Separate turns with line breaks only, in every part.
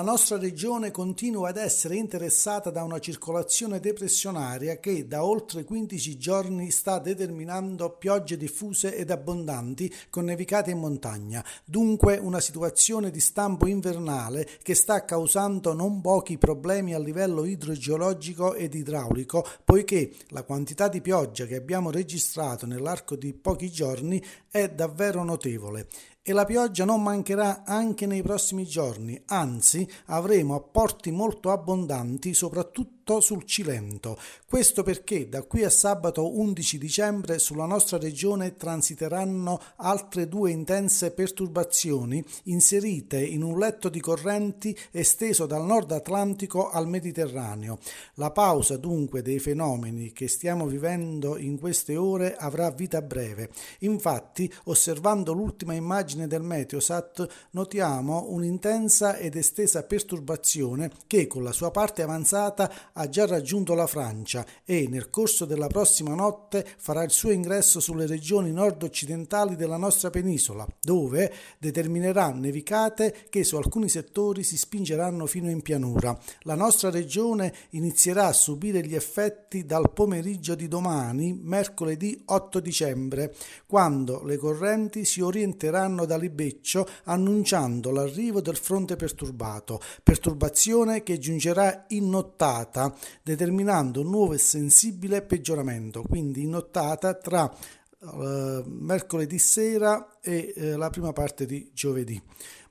La nostra regione continua ad essere interessata da una circolazione depressionaria che da oltre 15 giorni sta determinando piogge diffuse ed abbondanti con nevicate in montagna, dunque una situazione di stampo invernale che sta causando non pochi problemi a livello idrogeologico ed idraulico, poiché la quantità di pioggia che abbiamo registrato nell'arco di pochi giorni è davvero notevole e la pioggia non mancherà anche nei prossimi giorni, anzi avremo apporti molto abbondanti soprattutto portò sul Cilento. Questo perché da qui a sabato 11 dicembre sulla nostra regione transiteranno altre due intense perturbazioni inserite in un letto di correnti esteso dal nord Atlantico al Mediterraneo. La pausa dunque dei fenomeni che stiamo vivendo in queste ore avrà vita breve. Infatti, osservando l'ultima immagine del Meteosat, notiamo un'intensa ed estesa perturbazione che con la sua parte avanzata ha già raggiunto la Francia e nel corso della prossima notte farà il suo ingresso sulle regioni nord-occidentali della nostra penisola, dove determinerà nevicate che su alcuni settori si spingeranno fino in pianura. La nostra regione inizierà a subire gli effetti dal pomeriggio di domani, mercoledì 8 dicembre, quando le correnti si orienteranno da Libeccio annunciando l'arrivo del fronte perturbato, perturbazione che giungerà in nottata determinando un nuovo e sensibile peggioramento, quindi in tra eh, mercoledì sera e eh, la prima parte di giovedì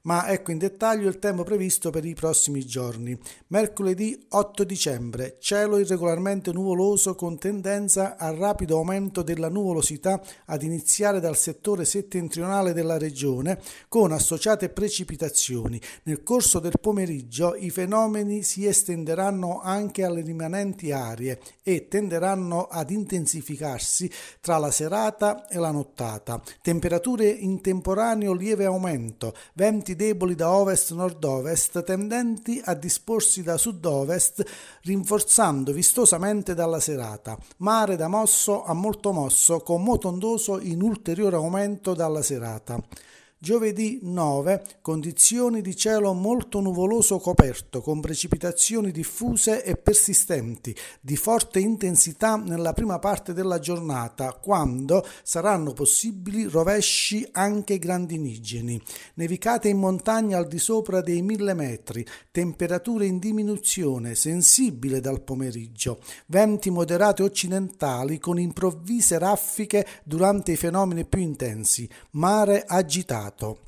ma ecco in dettaglio il tempo previsto per i prossimi giorni. Mercoledì 8 dicembre, cielo irregolarmente nuvoloso con tendenza al rapido aumento della nuvolosità ad iniziare dal settore settentrionale della regione con associate precipitazioni. Nel corso del pomeriggio i fenomeni si estenderanno anche alle rimanenti aree e tenderanno ad intensificarsi tra la serata e la nottata. Temperature in temporaneo lieve aumento, venti venti deboli da ovest-nord-ovest tendenti a disporsi da sud-ovest rinforzando vistosamente dalla serata, mare da mosso a molto mosso con moto ondoso in ulteriore aumento dalla serata. Giovedì 9 condizioni di cielo molto nuvoloso coperto con precipitazioni diffuse e persistenti di forte intensità nella prima parte della giornata quando saranno possibili rovesci anche grandinigeni. Nevicate in montagna al di sopra dei 1000 metri, temperature in diminuzione sensibile dal pomeriggio, venti moderati occidentali con improvvise raffiche durante i fenomeni più intensi, mare agitato mercato.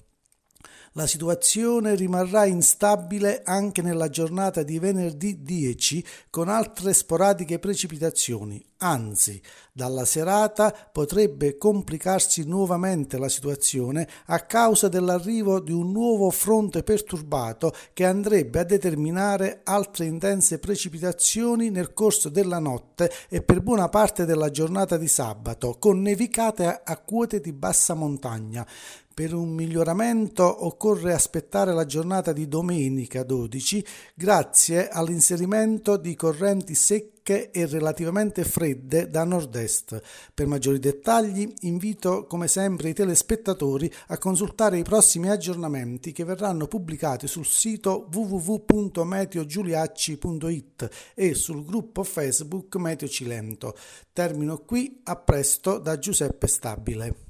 La situazione rimarrà instabile anche nella giornata di venerdì 10 con altre sporadiche precipitazioni, Anzi, dalla serata potrebbe complicarsi nuovamente la situazione a causa dell'arrivo di un nuovo fronte perturbato che andrebbe a determinare altre intense precipitazioni nel corso della notte e per buona parte della giornata di sabato, con nevicate a quote di bassa montagna. Per un miglioramento occorre aspettare la giornata di domenica 12 grazie all'inserimento di correnti secche ricche e relativamente fredde da nord-est. Per maggiori dettagli invito come sempre i telespettatori a consultare i prossimi aggiornamenti che verranno pubblicati sul sito www.meteogiuliacci.it e sul gruppo Facebook Meteo Cilento. Termino qui, a presto da Giuseppe Stabile.